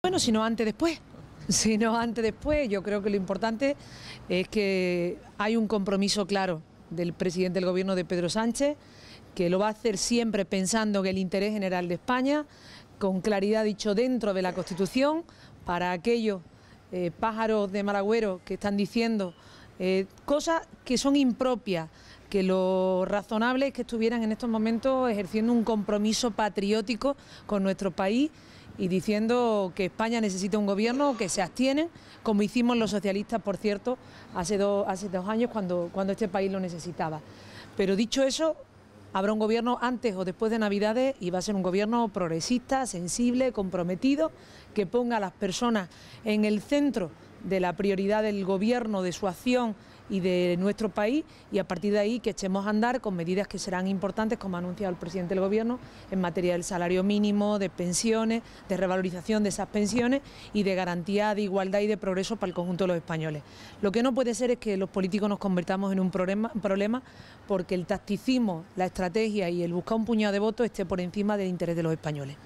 Bueno, sino antes después. Sino antes después, yo creo que lo importante es que hay un compromiso claro del presidente del gobierno de Pedro Sánchez, que lo va a hacer siempre pensando en el interés general de España, con claridad dicho dentro de la Constitución, para aquellos eh, pájaros de maragüero que están diciendo eh, cosas que son impropias, que lo razonable es que estuvieran en estos momentos ejerciendo un compromiso patriótico con nuestro país y diciendo que España necesita un gobierno que se abstiene, como hicimos los socialistas, por cierto, hace, hace dos años cuando, cuando este país lo necesitaba. Pero dicho eso, habrá un gobierno antes o después de Navidades y va a ser un gobierno progresista, sensible, comprometido, que ponga a las personas en el centro de la prioridad del gobierno, de su acción y de nuestro país y a partir de ahí que echemos a andar con medidas que serán importantes, como ha anunciado el presidente del Gobierno, en materia del salario mínimo, de pensiones, de revalorización de esas pensiones y de garantía de igualdad y de progreso para el conjunto de los españoles. Lo que no puede ser es que los políticos nos convertamos en un problema, problema porque el tacticismo, la estrategia y el buscar un puñado de votos esté por encima del interés de los españoles.